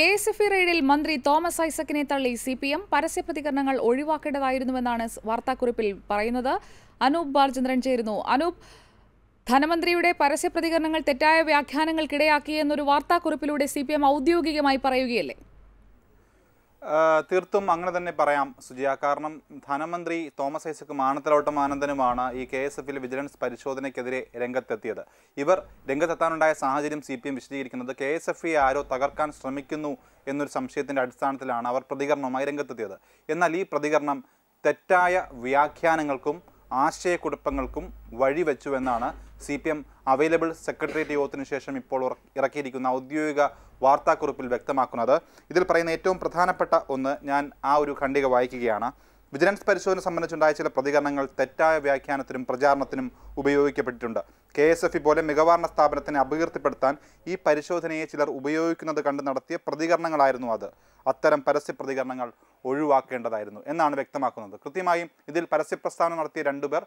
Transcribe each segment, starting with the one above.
K S F E റെയ്ഡിൽ മന്ത്രി Thomas ഐസക്കിനെ തള്ളി സി പി എം പ്രതികരണങ്ങൾ ഒഴിവാക്കേണ്ടതായിരുന്നുവെന്നാണ് വാർത്താക്കുറിപ്പിൽ പറയുന്നത് അനൂപ് ബാലചന്ദ്രൻ ചേരുന്നു അനൂപ് ധനമന്ത്രിയുടെ പരസ്യപ്രതികരണങ്ങൾ തെറ്റായ വ്യാഖ്യാനങ്ങൾക്കിടയാക്കിയെന്നൊരു വാർത്താക്കുറിപ്പിലൂടെ സി പി എം ഔദ്യോഗികമായി പറയുകയല്ലേ തീർത്തും അങ്ങനെ തന്നെ പറയാം സുജിയ കാരണം ധനമന്ത്രി തോമസ് ഐസക്കും ആനത്തലോട്ടം ആനന്ദനുമാണ് ഈ കെ എസ് എഫിൽ വിജിലൻസ് പരിശോധനയ്ക്കെതിരെ രംഗത്തെത്തിയത് ഇവർ രംഗത്തെത്താനുണ്ടായ സാഹചര്യം സി പി എം വിശദീകരിക്കുന്നത് കെ എസ് എഫ് ഇ ആരോ തകർക്കാൻ ശ്രമിക്കുന്നു എന്നൊരു സംശയത്തിൻ്റെ അടിസ്ഥാനത്തിലാണ് അവർ പ്രതികരണവുമായി രംഗത്തെത്തിയത് എന്നാൽ ഈ പ്രതികരണം തെറ്റായ വ്യാഖ്യാനങ്ങൾക്കും ആശയക്കുഴപ്പങ്ങൾക്കും വഴിവെച്ചുവെന്നാണ് C P M available secretariat യോഗത്തിന് ശേഷം ഇപ്പോൾ ഇറക്കിയിരിക്കുന്ന ഔദ്യോഗിക വാർത്താക്കുറിപ്പിൽ വ്യക്തമാക്കുന്നത് ഇതിൽ പറയുന്ന ഏറ്റവും പ്രധാനപ്പെട്ട ഒന്ന് ഞാൻ ആ ഒരു ഖണ്ഡിക വായിക്കുകയാണ് വിജിലൻസ് പരിശോധന സംബന്ധിച്ചുണ്ടായ ചില പ്രതികരണങ്ങൾ തെറ്റായ വ്യാഖ്യാനത്തിനും പ്രചാരണത്തിനും ഉപയോഗിക്കപ്പെട്ടിട്ടുണ്ട് കെ എസ് എഫ് പോലെ മികവാർന്ന സ്ഥാപനത്തിനെ അപകീർത്തിപ്പെടുത്താൻ ഈ പരിശോധനയെ ചിലർ ഉപയോഗിക്കുന്നത് കണ്ട് നടത്തിയ പ്രതികരണങ്ങളായിരുന്നു അത് അത്തരം പരസ്യ പ്രതികരണങ്ങൾ ഒഴിവാക്കേണ്ടതായിരുന്നു എന്നാണ് വ്യക്തമാക്കുന്നത് കൃത്യമായും ഇതിൽ പരസ്യപ്രസ്ഥാനം നടത്തിയ രണ്ടുപേർ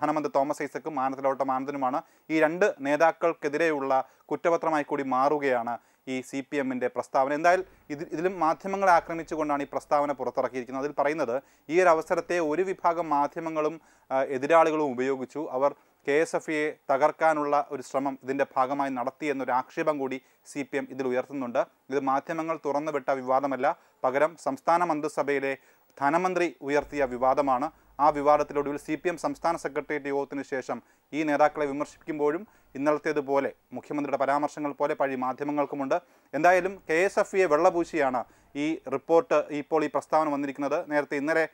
ധനമന്ത്രി തോമസ് ഐസക്കും മാനത്തിലോട്ട മാനത്തിനുമാണ് ഈ രണ്ട് നേതാക്കൾക്കെതിരെയുള്ള കുറ്റപത്രമായി കൂടി മാറുകയാണ് ഈ സി പി എമ്മിൻ്റെ പ്രസ്താവന എന്തായാലും ഇത് ഇതിലും മാധ്യമങ്ങളെ ആക്രമിച്ചുകൊണ്ടാണ് ഈ പ്രസ്താവന പുറത്തിറക്കിയിരിക്കുന്നത് അതിൽ പറയുന്നത് ഈ ഒരു അവസരത്തെ ഒരു വിഭാഗം മാധ്യമങ്ങളും എതിരാളികളും ഉപയോഗിച്ചു അവർ കെ എസ് എഫ് ഇയെ തകർക്കാനുള്ള ഒരു ശ്രമം ഇതിൻ്റെ ഭാഗമായി നടത്തി എന്നൊരു ആക്ഷേപം കൂടി സി പി എം ഇതിൽ ഉയർത്തുന്നുണ്ട് ഇത് മാധ്യമങ്ങൾ തുറന്നുവിട്ട വിവാദമല്ല പകരം സംസ്ഥാന മന്ത്രിസഭയിലെ ധനമന്ത്രി ഉയർത്തിയ വിവാദമാണ് ആ വിവാദത്തിലൊടുവിൽ സി പി എം സംസ്ഥാന സെക്രട്ടേറിയറ്റ് യോഗത്തിന് ശേഷം ഈ നേതാക്കളെ വിമർശിക്കുമ്പോഴും ഇന്നലത്തേതുപോലെ മുഖ്യമന്ത്രിയുടെ പരാമർശങ്ങൾ പോലെ പഴി മാധ്യമങ്ങൾക്കുമുണ്ട് എന്തായാലും കെ എസ് എഫ് ഇയെ വെള്ളപൂശിയാണ് ഈ റിപ്പോർട്ട് ഇപ്പോൾ ഈ പ്രസ്താവന വന്നിരിക്കുന്നത് നേരത്തെ ഇന്നലെ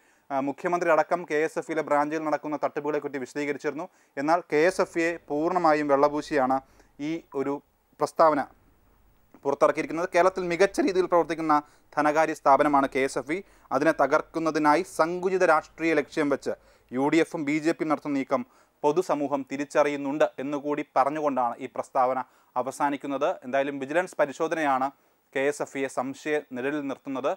മുഖ്യമന്ത്രി അടക്കം കെ എസ് എഫ് ഇയിലെ ബ്രാഞ്ചിൽ നടക്കുന്ന തട്ടിപ്പുകളെപ്പറ്റി വിശദീകരിച്ചിരുന്നു എന്നാൽ കെ എസ് എഫ് ഇയെ പൂർണ്ണമായും വെള്ളപൂശിയാണ് ഈ ഒരു പ്രസ്താവന പുറത്തിറക്കിയിരിക്കുന്നത് കേരളത്തിൽ മികച്ച രീതിയിൽ പ്രവർത്തിക്കുന്ന ധനകാര്യ സ്ഥാപനമാണ് കെ എസ് എഫ് ഇ അതിനെ തകർക്കുന്നതിനായി സങ്കുചിത രാഷ്ട്രീയ ലക്ഷ്യം വെച്ച് യു ഡി എഫും ബി ജെ പിയും നടത്തുന്ന നീക്കം പൊതുസമൂഹം തിരിച്ചറിയുന്നുണ്ട് എന്നുകൂടി പറഞ്ഞുകൊണ്ടാണ് ഈ പ്രസ്താവന അവസാനിക്കുന്നത് എന്തായാലും വിജിലൻസ് പരിശോധനയാണ് കെ എസ് എഫ് ഇയെ സംശയ നിഴലിൽ നിർത്തുന്നത്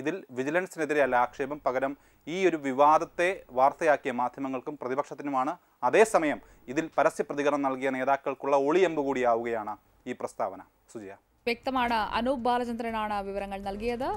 ഇതിൽ വിജിലൻസിനെതിരെയല്ല ആക്ഷേപം പകരം ഈ ഒരു വിവാദത്തെ വാർത്തയാക്കിയ മാധ്യമങ്ങൾക്കും പ്രതിപക്ഷത്തിനുമാണ് അതേസമയം ഇതിൽ പരസ്യ പ്രതികരണം നൽകിയ നേതാക്കൾക്കുള്ള ഒളിയമ്പ് കൂടിയാവുകയാണ് ഈ പ്രസ്താവന സുജിയ വ്യക്തമാണ് അനൂപ് ബാലചന്ദ്രനാണ് വിവരങ്ങൾ നൽകിയത്